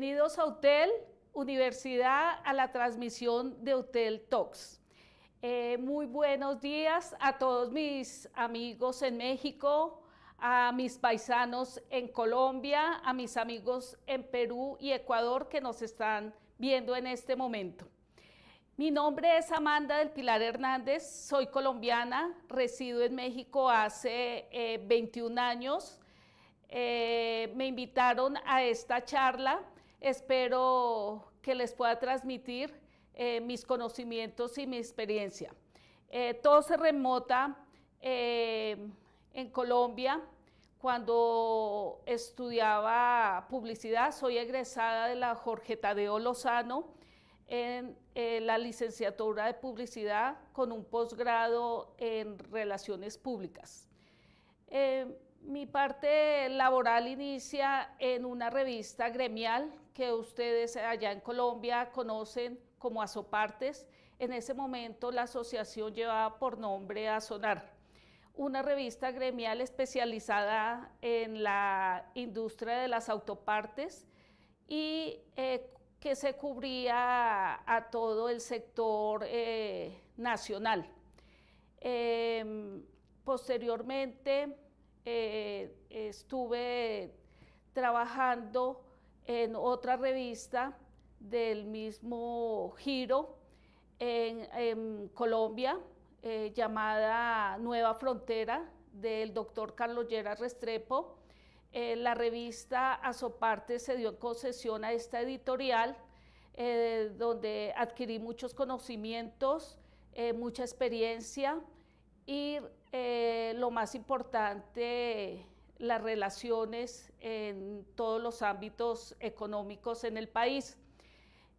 Bienvenidos a Hotel Universidad a la transmisión de Hotel Talks. Eh, muy buenos días a todos mis amigos en México, a mis paisanos en Colombia, a mis amigos en Perú y Ecuador que nos están viendo en este momento. Mi nombre es Amanda del Pilar Hernández, soy colombiana, resido en México hace 21 eh, años. Eh, me invitaron a esta charla Espero que les pueda transmitir eh, mis conocimientos y mi experiencia. Eh, todo se remota eh, en Colombia. Cuando estudiaba publicidad, soy egresada de la Jorge Tadeo Lozano en la licenciatura de publicidad con un posgrado en relaciones públicas. Mi parte laboral inicia en una revista gremial que ustedes allá en Colombia conocen como Azopartes. En ese momento la asociación llevaba por nombre Azonar, una revista gremial especializada en la industria de las autopartes y eh, que se cubría a, todo el sector eh, nacional. Em, posteriormente, eh, estuve trabajando en otra revista del mismo giro en, Colombia, eh, llamada Nueva Frontera, del doctor Carlos Lleras Restrepo. Eh, la revista a parte se dio en concesión a esta editorial, donde adquirí muchos conocimientos, mucha experiencia, y eh, lo más importante, las relaciones en todos los ámbitos económicos en el país.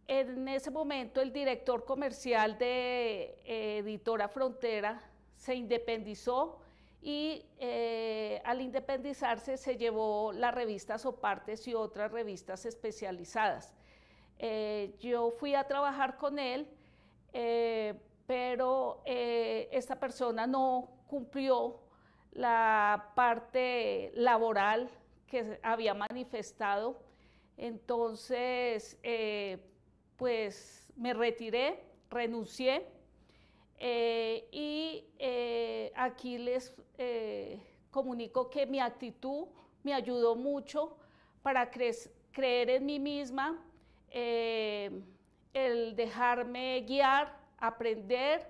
En ese momento el director comercial de eh, Editora Frontera se independizó y eh, al independizarse se llevó las revistas o partes y otras revistas especializadas. yo fui a trabajar con él pero eh, esta persona no cumplió la parte laboral que había manifestado. Entonces, eh, pues me retiré, renuncié eh, y aquí les comunico que mi actitud me ayudó mucho para creer en mí misma, el dejarme guiar aprender,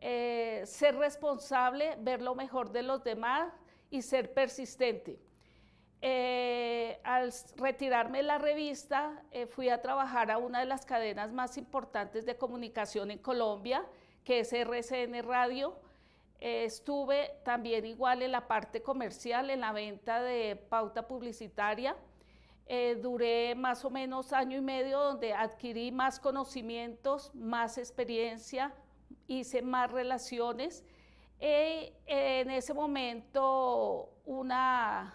eh, ser responsable, ver lo mejor de los demás y ser persistente. Eh, al retirarme de la revista, eh, fui a trabajar a una de las cadenas más importantes de comunicación en Colombia, que es RCN Radio. estuve también igual en la parte comercial, en la venta de pauta publicitaria. Eh, duré más o menos año y medio donde adquirí más conocimientos, más experiencia, hice más relaciones. Eh, en ese momento, una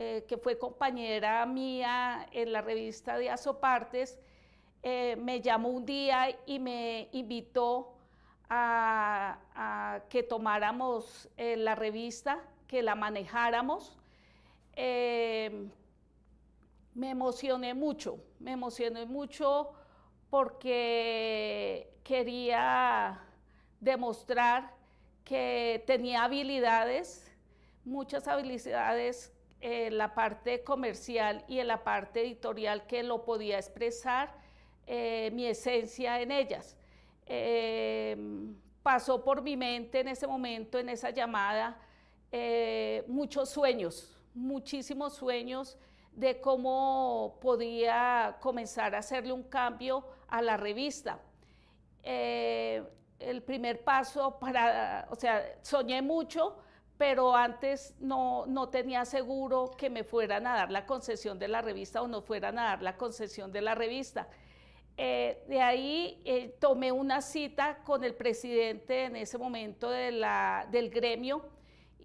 eh, que fue compañera mía en la revista de Azopartes, me llamó un día y me invitó a, que tomáramos la revista, que la manejáramos. Eh, me emocioné mucho, me emocioné mucho porque quería demostrar que tenía habilidades, muchas habilidades en la parte comercial y en la parte editorial que lo podía expresar eh, mi esencia en ellas. Em, pasó por mi mente en ese momento, en esa llamada, eh, muchos sueños, muchísimos sueños de cómo podía comenzar a hacerle un cambio a la revista. Eh, el primer paso para, o sea, soñé mucho, pero antes no, tenía seguro que me fueran a dar la concesión de la revista o no fueran a dar la concesión de la revista. Eh, de ahí eh, tomé una cita con el presidente en ese momento de la, del gremio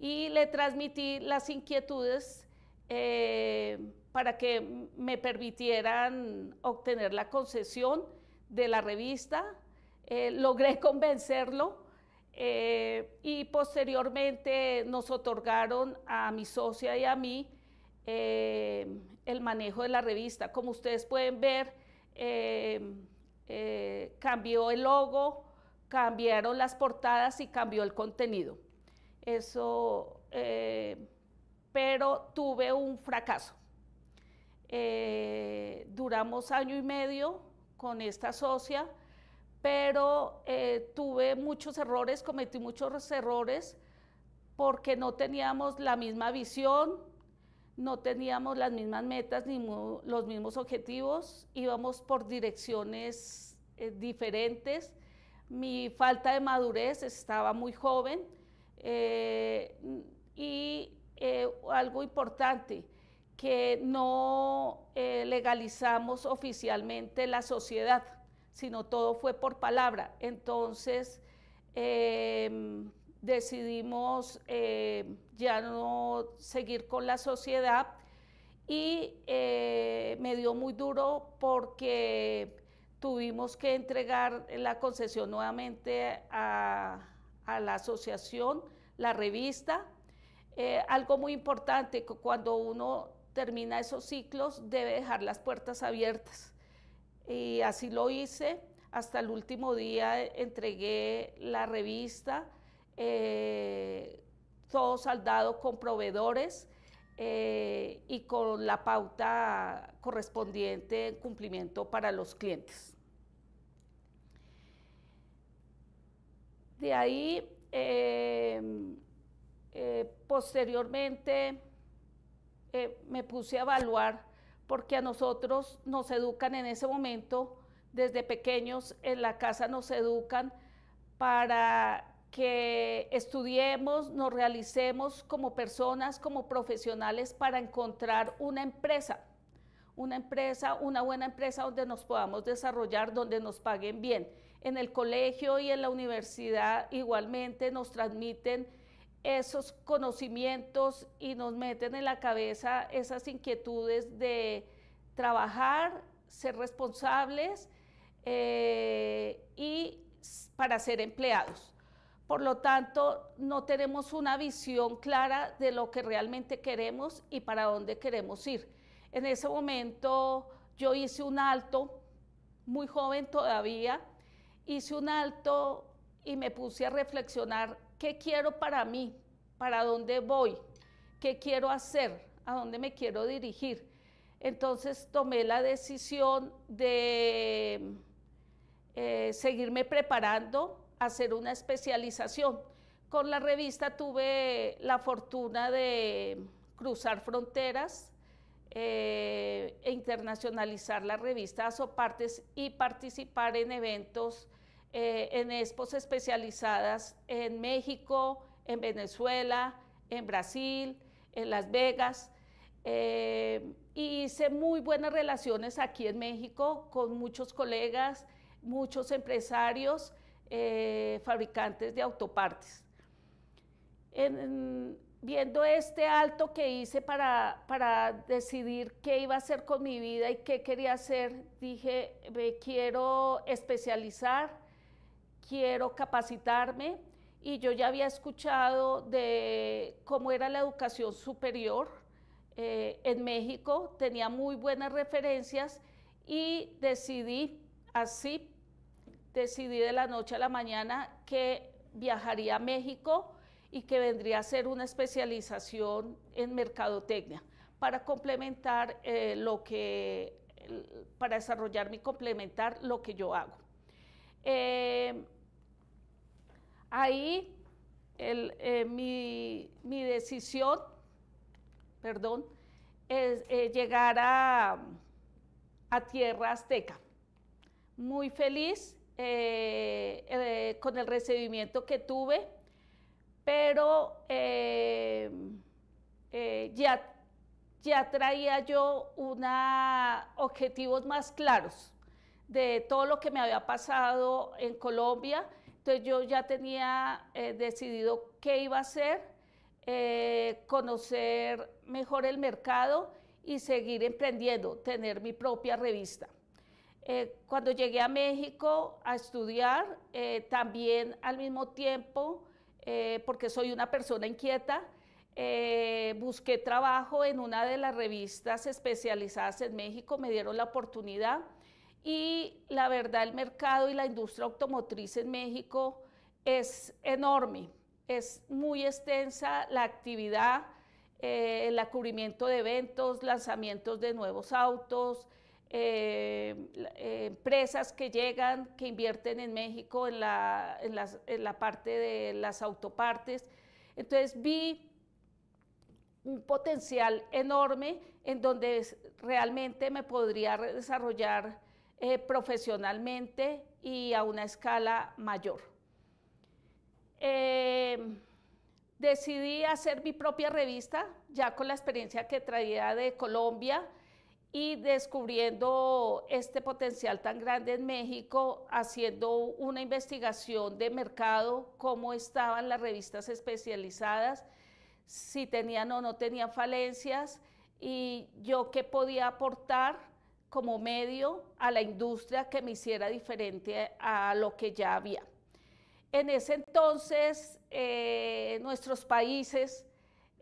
y le transmití las inquietudes eh, para que me permitieran obtener la concesión de la revista. Eh, logré convencerlo eh, y posteriormente nos otorgaron a mi socia y a mí el manejo de la revista. Como ustedes pueden ver, cambió el logo, cambiaron las portadas y cambió el contenido. Eso pero tuve un fracaso. Eh, duramos año y medio con esta socia, pero eh, tuve muchos errores, cometí muchos errores porque no teníamos la misma visión, no teníamos las mismas metas ni los mismos objetivos, íbamos por direcciones eh, diferentes. Mi falta de madurez estaba muy joven y eh, algo importante, que no eh, legalizamos oficialmente la sociedad, sino todo fue por palabra. Entonces em, decidimos em, ya no seguir con la sociedad y eh, me dio muy duro porque tuvimos que entregar la concesión nuevamente a la asociación, la revista, eh, algo muy importante, cuando uno termina esos ciclos, debe dejar las puertas abiertas. Y así lo hice. Hasta el último día entregué la revista, eh, todo saldado con proveedores eh, y con la pauta correspondiente en cumplimiento para los clientes. De ahí, eh, posteriormente eh, me puse a evaluar porque a nosotros nos educan en ese momento, desde pequeños en la casa nos educan para que estudiemos, nos realicemos como personas, como profesionales para encontrar una empresa, una empresa, una buena empresa donde nos podamos desarrollar, donde nos paguen bien. En el colegio y en la universidad igualmente nos transmiten esos conocimientos y nos meten en la cabeza esas inquietudes de trabajar, ser responsables eh, y para ser empleados. Por lo tanto, no tenemos una visión clara de lo que realmente queremos y para dónde queremos ir. En ese momento yo hice un alto, muy joven todavía, hice un alto y me puse a reflexionar ¿Qué quiero para mí? ¿Para dónde voy? ¿Qué quiero hacer? ¿A dónde me quiero dirigir? Entonces tomé la decisión de eh, seguirme preparando, hacer una especialización. Con la revista tuve la fortuna de cruzar fronteras eh, e internacionalizar la revista a partes y participar en eventos eh, en expos especializadas en México, en Venezuela, en Brasil, en Las Vegas. Eh, hice muy buenas relaciones aquí en México con muchos colegas, muchos empresarios, eh, fabricantes de autopartes. viendo este alto que hice para, para, decidir qué iba a hacer con mi vida y qué quería hacer, dije, me quiero especializar quiero capacitarme y yo ya había escuchado de cómo era la educación superior eh, en México, tenía muy buenas referencias y decidí así, decidí de la noche a la mañana que viajaría a México y que vendría a ser una especialización en mercadotecnia para complementar eh, lo que, para desarrollar mi complementar lo que yo hago. Eh, Ahí eh, mi, decisión, perdón, es eh, llegar a, tierra azteca. Muy feliz eh, con el recibimiento que tuve, pero ya, ya traía yo objetivos más claros de todo lo que me había pasado en Colombia entonces yo ya tenía eh, decidido qué iba a hacer, eh, conocer mejor el mercado y seguir emprendiendo, tener mi propia revista. Eh, cuando llegué a México a estudiar, también al mismo tiempo, porque soy una persona inquieta, busqué trabajo en una de las revistas especializadas en México, me dieron la oportunidad y la verdad el mercado y la industria automotriz en México es enorme, es muy extensa la actividad, eh, el cubrimiento de eventos, lanzamientos de nuevos autos, eh, eh, empresas que llegan, que invierten en México en la, en, en la parte de las autopartes. Entonces vi un potencial enorme en donde realmente me podría desarrollar eh, profesionalmente y a una escala mayor. Eh, decidí hacer mi propia revista, ya con la experiencia que traía de Colombia y descubriendo este potencial tan grande en México, haciendo una investigación de mercado, cómo estaban las revistas especializadas, si tenían o no tenían falencias y yo qué podía aportar como medio a la industria que me hiciera diferente a lo que ya había. En ese entonces, eh, nuestros países,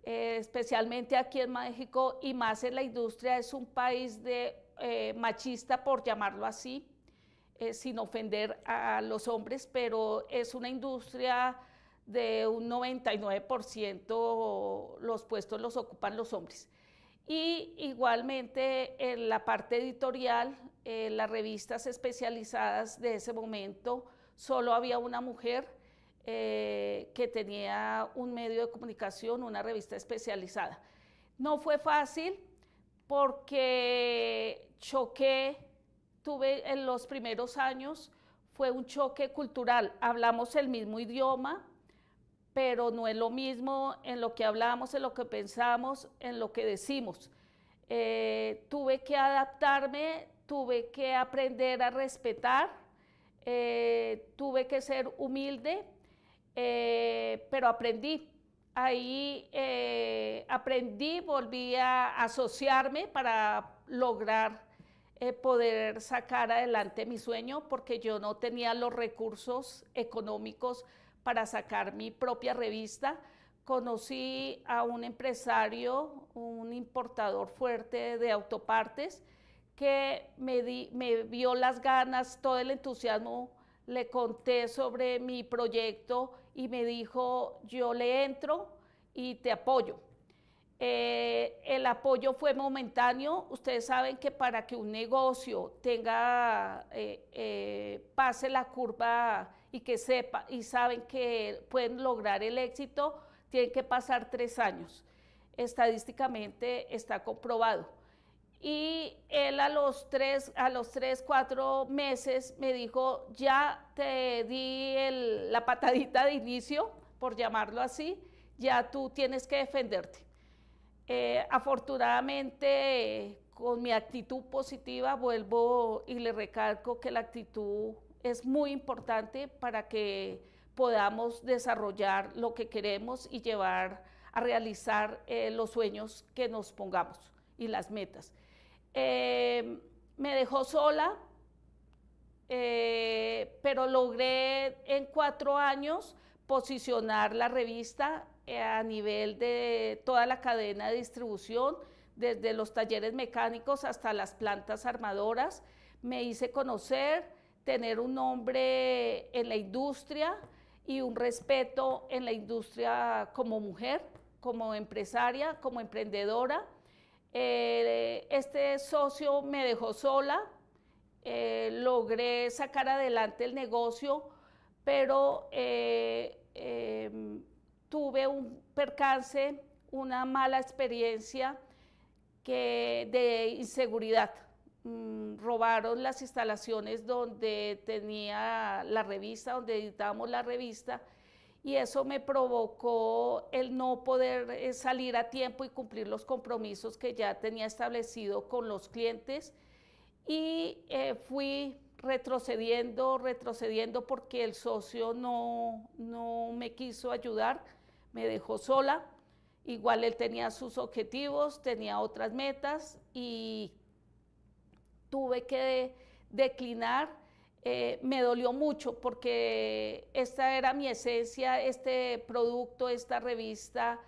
eh, especialmente aquí en México y más en la industria, es un país de eh, machista, por llamarlo así, sin ofender a los hombres, pero es una industria de un 99% los puestos los ocupan los hombres. Y igualmente en la parte editorial, en eh, las revistas especializadas de ese momento, solo había una mujer eh, que tenía un medio de comunicación, una revista especializada. No fue fácil porque choqué, tuve en los primeros años, fue un choque cultural. Hablamos el mismo idioma, pero no es lo mismo en lo que hablamos, en lo que pensamos, en lo que decimos. Eh, tuve que adaptarme, tuve que aprender a respetar, eh, tuve que ser humilde, eh, pero aprendí. Ahí aprendí, volví a asociarme para lograr poder sacar adelante mi sueño porque yo no tenía los recursos económicos para sacar mi propia revista. Conocí a un empresario, un importador fuerte de autopartes, que me, di, me vio las ganas, todo el entusiasmo, le conté sobre mi proyecto y me dijo, yo le entro y te apoyo. Eh, el apoyo fue momentáneo. Ustedes saben que para que un negocio tenga, eh, eh, pase la curva y que sepa y saben que pueden lograr el éxito, tienen que pasar tres años. Estadísticamente está comprobado. Y él a los tres, a los tres, cuatro meses me dijo, ya te di la patadita de inicio, por llamarlo así, ya tú tienes que defenderte. Eh, afortunadamente, con mi actitud positiva, vuelvo y le recalco que la actitud es muy importante para que podamos desarrollar lo que queremos y llevar a realizar eh, los sueños que nos pongamos y las metas. Em, me dejó sola, eh, pero logré en cuatro años posicionar la revista eh, a nivel de toda la cadena de distribución, desde los talleres mecánicos hasta las plantas armadoras. Me hice conocer tener un nombre en la industria y un respeto en la industria como mujer, como empresaria, como emprendedora. Eh, este socio me dejó sola, eh, logré sacar adelante el negocio, pero eh, em, tuve un percance, una mala experiencia que, de inseguridad. Mm, robaron las instalaciones donde tenía la revista, donde editábamos la revista, y eso me provocó el no poder eh, salir a tiempo y cumplir los compromisos que ya tenía establecido con los clientes. Y eh, fui retrocediendo, retrocediendo porque el socio no, no me quiso ayudar, me dejó sola. Igual él tenía sus objetivos, tenía otras metas y tuve que declinar. Eh, me dolió mucho porque esta era mi esencia, este producto, esta revista,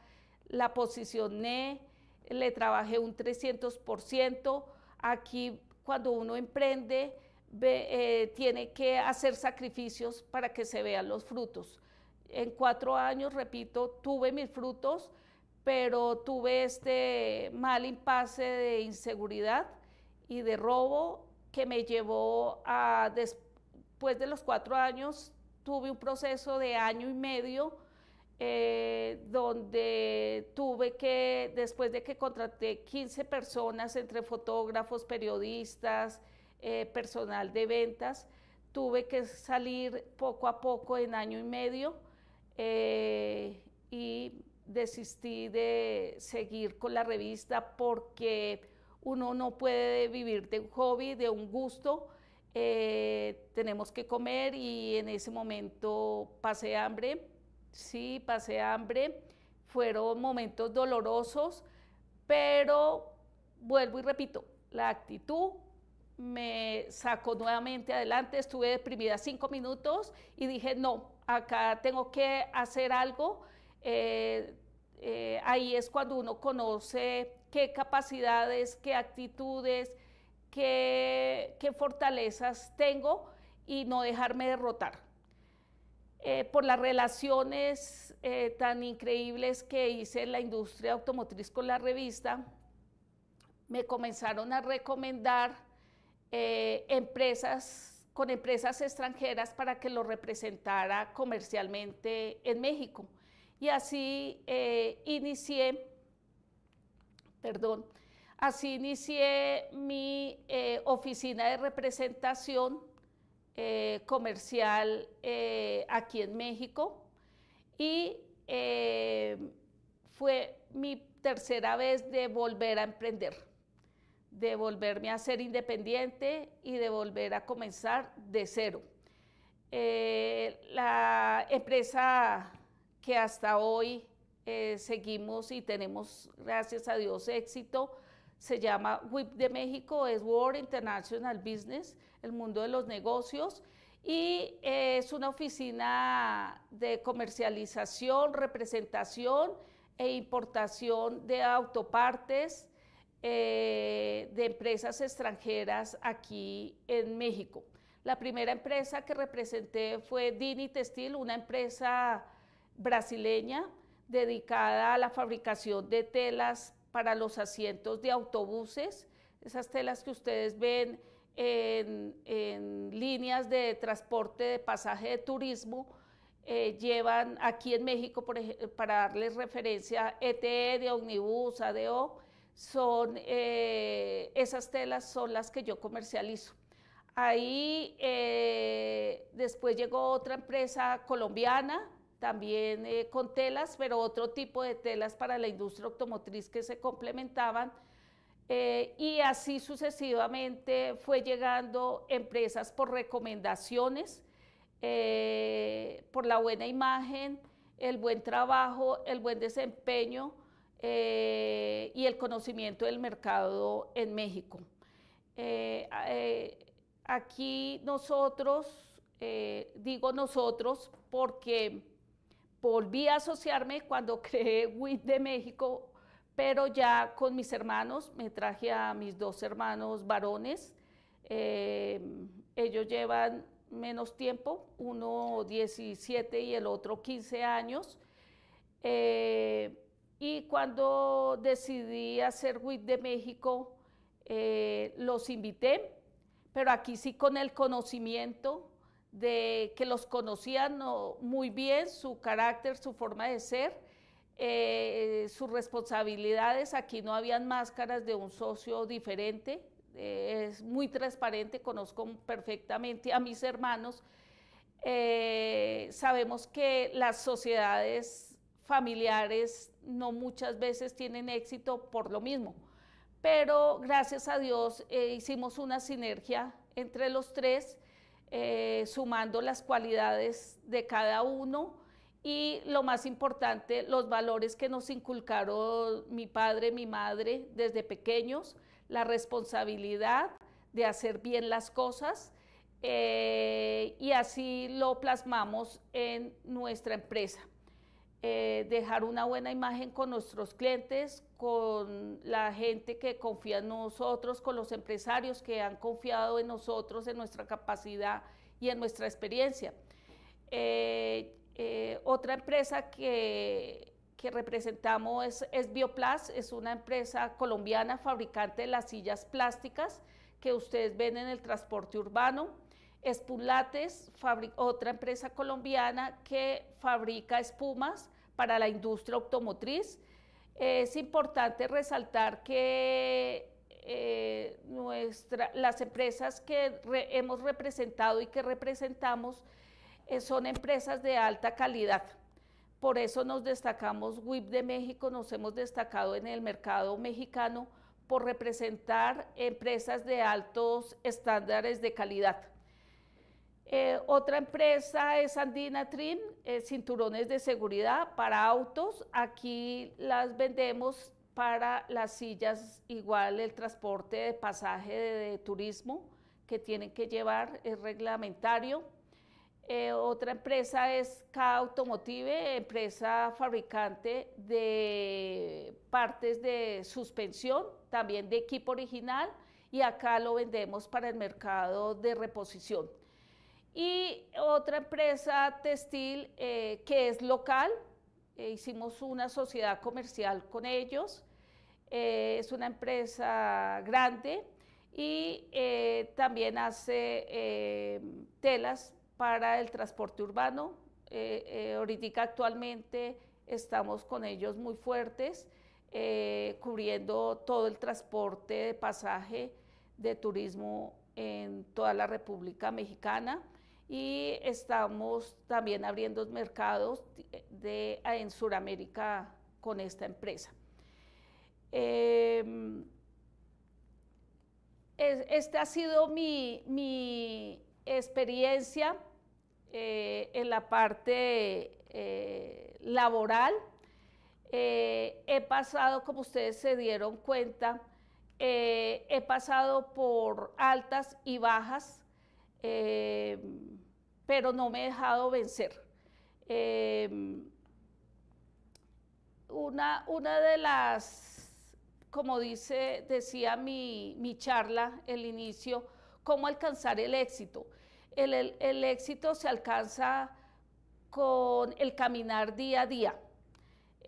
la posicioné, le trabajé un 300%. Aquí cuando uno emprende eh, tiene que hacer sacrificios para que se vean los frutos. En cuatro años, repito, tuve mis frutos, pero tuve este mal impasse de inseguridad y de robo que me llevó a, después de los cuatro años, tuve un proceso de año y medio eh, donde tuve que, después de que contraté 15 personas, entre fotógrafos, periodistas, eh, personal de ventas, tuve que salir poco a poco en año y medio eh, y desistí de seguir con la revista porque uno no puede vivir de un hobby, de un gusto. Eh, tenemos que comer y en ese momento pasé hambre, sí, pasé hambre. Fueron momentos dolorosos, pero vuelvo y repito, la actitud me sacó nuevamente adelante, estuve deprimida cinco minutos y dije, no, acá tengo que hacer algo. Eh, eh, ahí es cuando uno conoce qué capacidades, qué actitudes, qué, qué fortalezas tengo y no dejarme derrotar. Eh, por las relaciones eh, tan increíbles que hice en la industria automotriz con la revista, me comenzaron a recomendar eh, empresas con empresas extranjeras para que lo representara comercialmente en México. Y así inicié perdón. Así inicié mi eh, oficina de representación eh, comercial eh, aquí en México y fue mi tercera vez de volver a emprender, de volverme a ser independiente y de volver a comenzar de cero. la empresa que hasta hoy eh, seguimos y tenemos, gracias a Dios, éxito. Se llama WIP de México, es World International Business, el mundo de los negocios, y eh, es una oficina de comercialización, representación e importación de autopartes eh, de empresas extranjeras aquí en México. La primera empresa que representé fue Dini Textil, una empresa brasileña dedicada a la fabricación de telas para los asientos de autobuses, esas telas que ustedes ven en, líneas de transporte de pasaje de turismo, eh, llevan aquí en México, por para darles referencia, ETE, e, de Omnibus, ADO, son, eh, esas telas son las que yo comercializo. Ahí eh, después llegó otra empresa colombiana, también eh, con telas, pero otro tipo de telas para la industria automotriz que se complementaban. Eh, y así sucesivamente fue llegando empresas por recomendaciones, eh, por la buena imagen, el buen trabajo, el buen desempeño y el conocimiento del mercado en México. aquí nosotros, digo nosotros porque volví a asociarme cuando creé WIT de México, pero ya con mis hermanos, me traje a mis dos hermanos varones. Eh, ellos llevan menos tiempo, uno 17 y el otro 15 años. Eh, y cuando decidí hacer WIT de México, eh, los invité, pero aquí sí con el conocimiento de que los conocían muy bien, su carácter, su forma de ser, eh, sus responsabilidades. Aquí no habían máscaras de un socio diferente, eh, es muy transparente, conozco perfectamente a mis hermanos. Eh, sabemos que las sociedades familiares no muchas veces tienen éxito por lo mismo, pero gracias a Dios hicimos una sinergia entre los tres eh, sumando las cualidades de cada uno y lo más importante, los valores que nos inculcaron mi padre, mi madre desde pequeños, la responsabilidad de hacer bien las cosas eh, y así lo plasmamos en nuestra empresa. Eh, dejar una buena imagen con nuestros clientes, con la gente que confía en nosotros, con los empresarios que han confiado en nosotros, en nuestra capacidad y en nuestra experiencia. Eh, eh, otra empresa que, representamos es, es es una empresa colombiana fabricante de las sillas plásticas que ustedes ven en el transporte urbano. Espulates, otra empresa colombiana que fabrica espumas para la industria automotriz. Es importante resaltar que eh, las empresas que hemos representado y que representamos eh, son empresas de alta calidad. Por eso nos destacamos, WIP de México, nos hemos destacado en el mercado mexicano por representar empresas de altos estándares de calidad. Eh, otra empresa es Andina Trim, eh, cinturones de seguridad para autos. Aquí las vendemos para las sillas, igual el transporte de pasaje de, turismo que tienen que llevar, es reglamentario. Eh, otra empresa es K Automotive, empresa fabricante de partes de suspensión, también de equipo original, y acá lo vendemos para el mercado de reposición y otra empresa textil eh, que es local. Eh, hicimos una sociedad comercial con ellos. Eh, es una empresa grande y también hace telas para el transporte urbano. ahorita actualmente estamos con ellos muy fuertes, cubriendo todo el transporte de pasaje de turismo en toda la República Mexicana y estamos también abriendo mercados eh, de, ah, en Sudamérica con esta empresa. Eh, em, esta ha sido mi, experiencia eh, en la parte eh, laboral. he pasado, como ustedes se dieron cuenta, he pasado por altas y bajas. Em, pero no me he dejado vencer. Em, una, una, de las, como dice, decía mi, charla, el inicio, cómo alcanzar el éxito. El, el, éxito se alcanza con el caminar día a día,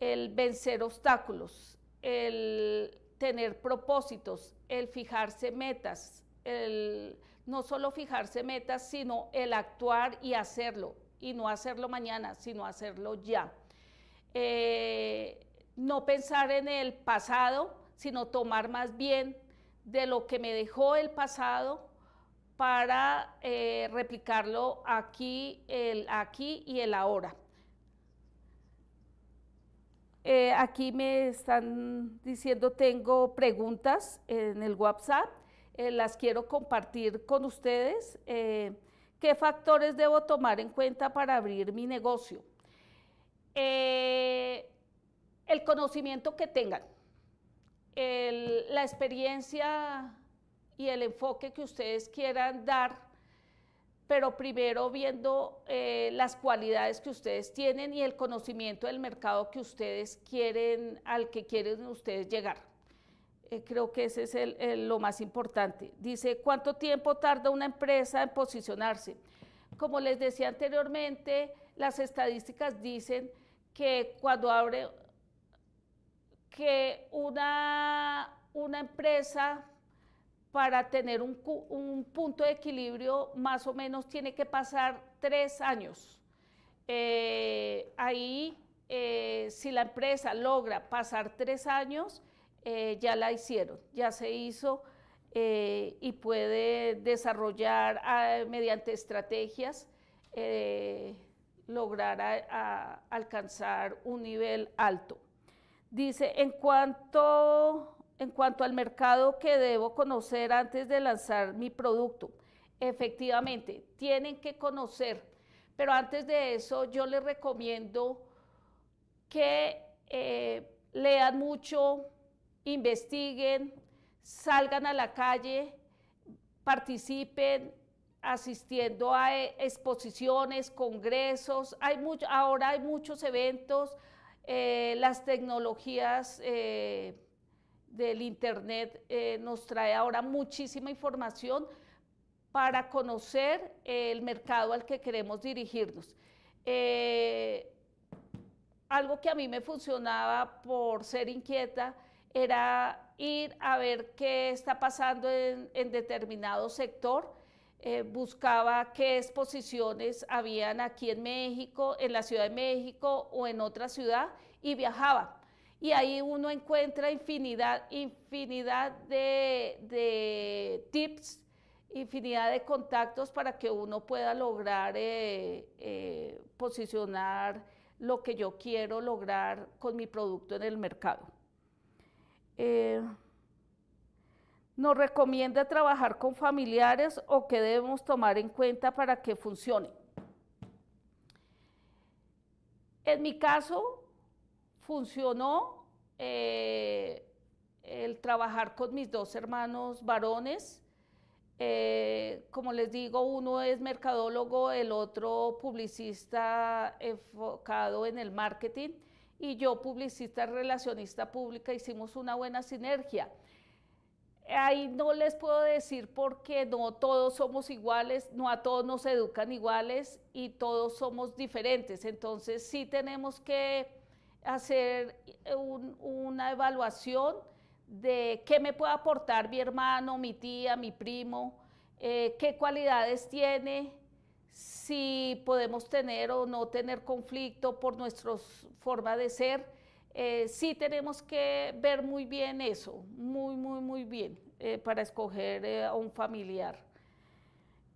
el vencer obstáculos, el tener propósitos, el fijarse metas, el no solo fijarse metas, sino el actuar y hacerlo, y no hacerlo mañana, sino hacerlo ya. Eh, no pensar en el pasado, sino tomar más bien de lo que me dejó el pasado para eh, replicarlo aquí, el aquí y el ahora. Eh, aquí me están diciendo, tengo preguntas en el WhatsApp. Eh, las quiero compartir con ustedes. Eh, ¿Qué factores debo tomar en cuenta para abrir mi negocio? Eh, el conocimiento que tengan, la experiencia y el enfoque que ustedes quieran dar, pero primero viendo las cualidades que ustedes tienen y el conocimiento del mercado que ustedes quieren, al que quieren ustedes llegar. Eh, creo que ese es lo más importante. Dice, ¿cuánto tiempo tarda una empresa en posicionarse? Como les decía anteriormente, las estadísticas dicen que cuando abre, que una, una empresa para tener un, punto de equilibrio más o menos tiene que pasar tres años. Eh, ahí, eh, si la empresa logra pasar tres años, eh, ya la hicieron, ya se hizo eh, y puede desarrollar ah, mediante estrategias, eh, lograr ah, alcanzar un nivel alto. Dice, en cuanto, en cuanto al mercado que debo conocer antes de lanzar mi producto, efectivamente, tienen que conocer, pero antes de eso yo les recomiendo que lean mucho investiguen, salgan a la calle, participen asistiendo a eh, exposiciones, congresos, hay ahora hay muchos eventos, eh, las tecnologías eh, del Internet nos trae ahora muchísima información para conocer el mercado al que queremos dirigirnos. algo que a mí me funcionaba por ser inquieta, era ir a ver qué está pasando en, determinado sector. Eh, buscaba qué exposiciones habían aquí en México, en la Ciudad de México o en otra ciudad y viajaba. Y ahí uno encuentra infinidad, infinidad de, tips, infinidad de contactos para que uno pueda lograr eh, eh, posicionar lo que yo quiero lograr con mi producto en el mercado. Eh, nos recomienda trabajar con familiares o qué debemos tomar en cuenta para que funcione. En mi caso, funcionó eh, el trabajar con mis dos hermanos varones. Eh, como les digo, uno es mercadólogo, el otro publicista enfocado en el marketing y yo, publicista, relacionista pública, hicimos una buena sinergia. Ahí no les puedo decir porque no todos somos iguales, no a todos nos educan iguales y todos somos diferentes. Entonces sí tenemos que hacer eh, una evaluación de qué me puede aportar mi hermano, mi tía, mi primo, eh, qué cualidades tiene, si podemos tener o no tener conflicto por nuestra forma de ser, eh, sí tenemos que ver muy bien eso, muy, muy, muy bien, eh, para escoger eh, a un familiar.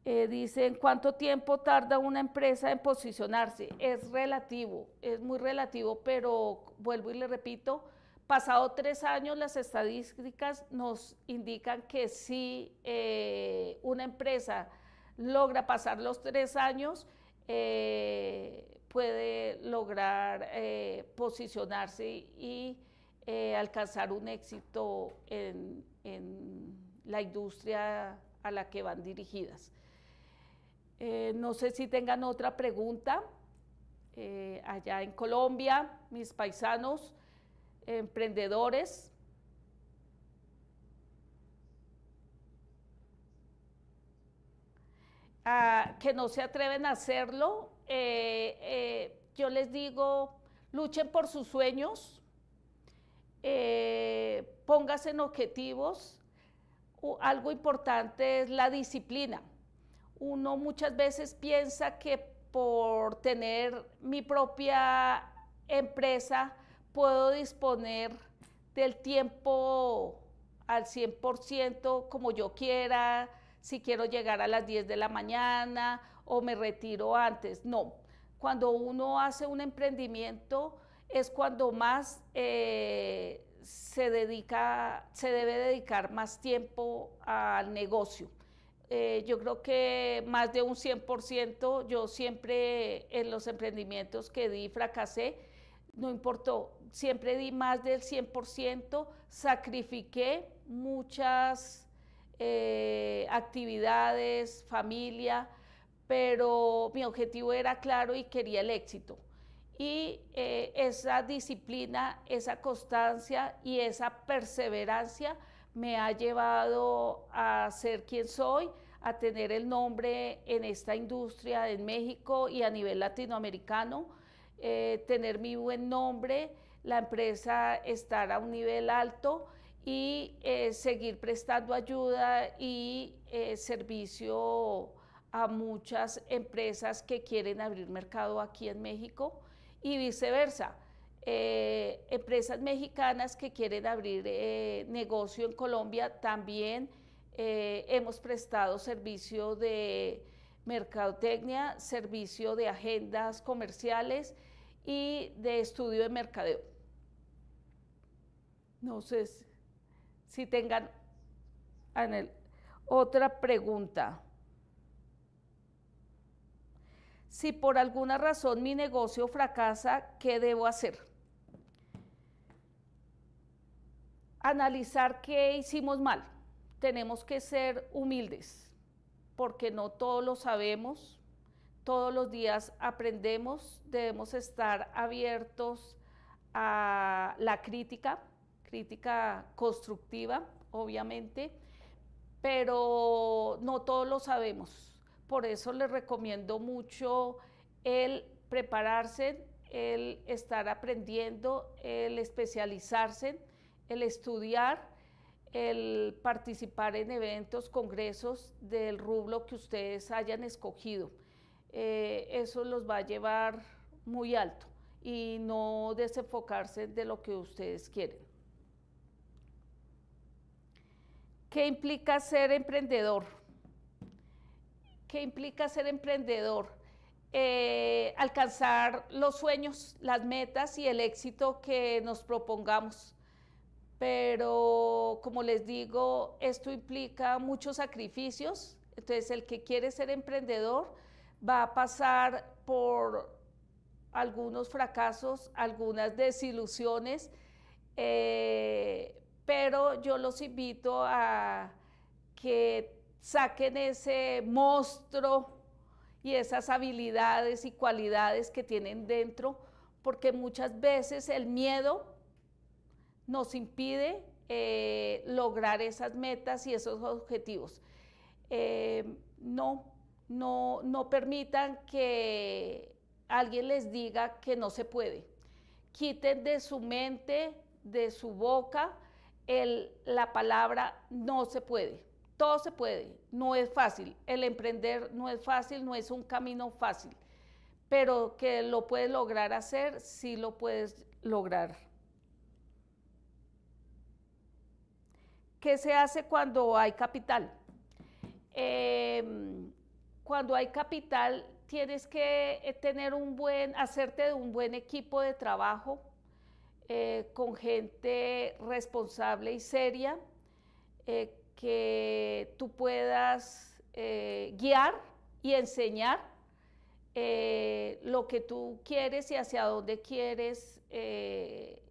Dicen, cuánto tiempo tarda una empresa en posicionarse? Es relativo, es muy relativo, pero vuelvo y le repito, pasado tres años las estadísticas nos indican que si una empresa logra pasar los tres años, eh, puede lograr eh, posicionarse y eh, alcanzar un éxito en, la industria a la que van dirigidas. no sé si tengan otra pregunta. allá en Colombia, mis paisanos, emprendedores, que no se atreven a hacerlo, eh, eh, yo les digo, luchen por sus sueños, eh, en objetivos. algo importante es la disciplina. Uno muchas veces piensa que por tener mi propia empresa puedo disponer del tiempo al 100% como yo quiera, si quiero llegar a las 10 de la mañana o me retiro antes. No, cuando uno hace un emprendimiento es cuando más eh, se dedica, se debe dedicar más tiempo al negocio. Eh, yo creo que más de un 100%, yo siempre en los emprendimientos que di fracasé, no importó, siempre di más del 100%, sacrifiqué muchas eh, actividades, familia, pero mi objetivo era claro y quería el éxito. Y eh, esa disciplina, esa constancia y esa perseverancia me ha llevado a ser quien soy, a tener el nombre en esta industria en México y a nivel latinoamericano, eh, tener mi buen nombre, la empresa estar a un nivel alto y eh, seguir prestando ayuda y eh, servicio a muchas empresas que quieren abrir mercado aquí en México y viceversa. Eh, empresas mexicanas que quieren abrir negocio en Colombia también hemos prestado servicio de mercadotecnia, servicio de agendas comerciales y de estudio de mercadeo. No sé. Si si tengan otra pregunta. Si por alguna razón mi negocio fracasa, ¿qué debo hacer? Analizar qué hicimos mal. Tenemos que ser humildes, porque no todos lo sabemos. Todos los días aprendemos, debemos estar abiertos a la crítica, crítica constructiva, obviamente, pero no todos lo sabemos. Por eso les recomiendo mucho el prepararse, el estar aprendiendo, el especializarse, el estudiar, el participar en eventos, congresos del rublo que ustedes hayan escogido. Eh, eso los va a llevar muy alto y no desenfocarse de lo que ustedes quieren. ¿Qué implica ser emprendedor? ¿Qué implica ser emprendedor? Eh, alcanzar los sueños, las metas y el éxito que nos propongamos. Pero como les digo, esto implica muchos sacrificios. Entonces, el que quiere ser emprendedor va a pasar por algunos fracasos, algunas desilusiones, eh, pero yo los invito a que saquen ese monstruo y esas habilidades y cualidades que tienen dentro, porque muchas veces el miedo nos impide eh, lograr esas metas y esos objetivos. Eh, no, no, no permitan que alguien les diga que no se puede. Quiten de su mente, de su boca, el, la palabra no se puede. Todo se puede, no es fácil. El emprender no es fácil, no es un camino fácil, pero que lo puedes lograr hacer, sí lo puedes lograr. ¿Qué se hace cuando hay capital? Em, cuando hay capital, tienes que eh, tener un buen, hacerte de un buen equipo de trabajo eh, con gente responsable y seria eh, que tú puedas eh, guiar y enseñar lo que tú quieres y hacia dónde quieres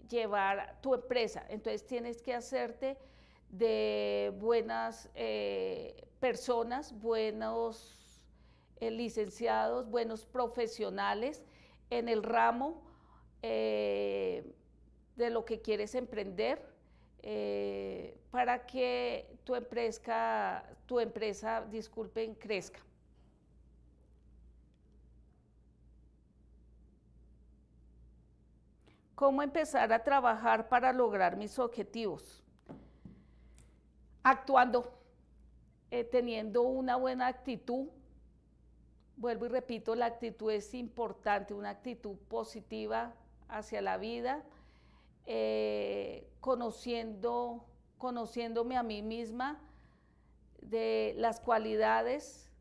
llevar tu empresa. Entonces tienes que hacerte de buenas personas, buenos licenciados, buenos profesionales en el ramo de lo que quieres emprender eh, para que tu empresa, tu empresa, disculpen, crezca. ¿Cómo empezar a trabajar para lograr mis objetivos? Actuando, eh, teniendo una buena actitud. Vuelvo y repito, la actitud es importante, una actitud positiva hacia la vida eh, conociendo, conociéndome a mí misma de las cualidades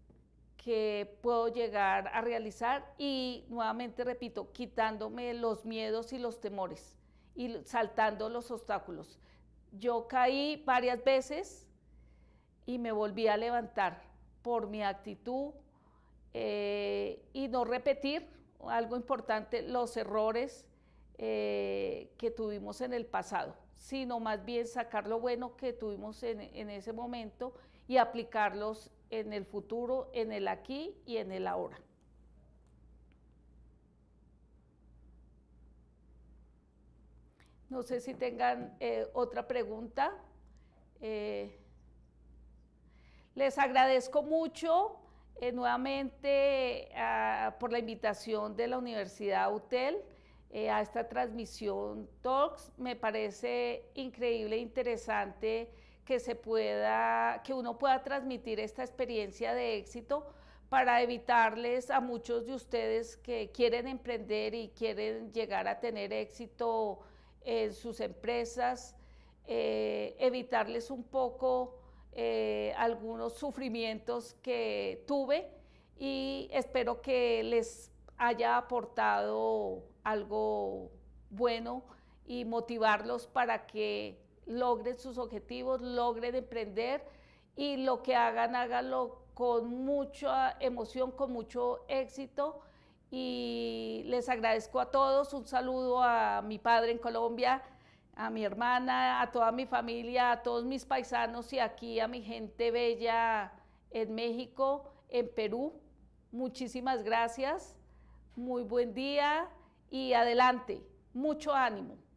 que puedo llegar a realizar y nuevamente repito, quitándome los miedos y los temores y saltando los obstáculos. Yo caí varias veces y me volví a levantar por mi actitud eh, y no repetir, algo importante, los errores eh, que tuvimos en el pasado, sino más bien sacar lo bueno que tuvimos en, ese momento y aplicarlos en el futuro, en el aquí y en el ahora. No sé si tengan eh, otra pregunta. Eh, les agradezco mucho nuevamente por la invitación de la Universidad UTEL. Eh, a esta transmisión Talks. Me parece increíble, e interesante que se pueda, que uno pueda transmitir esta experiencia de éxito para evitarles a muchos de ustedes que quieren emprender y quieren llegar a tener éxito en sus empresas, eh, evitarles un poco eh, algunos sufrimientos que tuve y espero que les haya aportado algo bueno y motivarlos para que logren sus objetivos, logren emprender y lo que hagan, háganlo con mucha emoción, con mucho éxito. Y les agradezco a todos, un saludo a mi padre en Colombia, a mi hermana, a toda mi familia, a todos mis paisanos y aquí a mi gente bella en México, en Perú. Muchísimas gracias, muy buen día y adelante, mucho ánimo.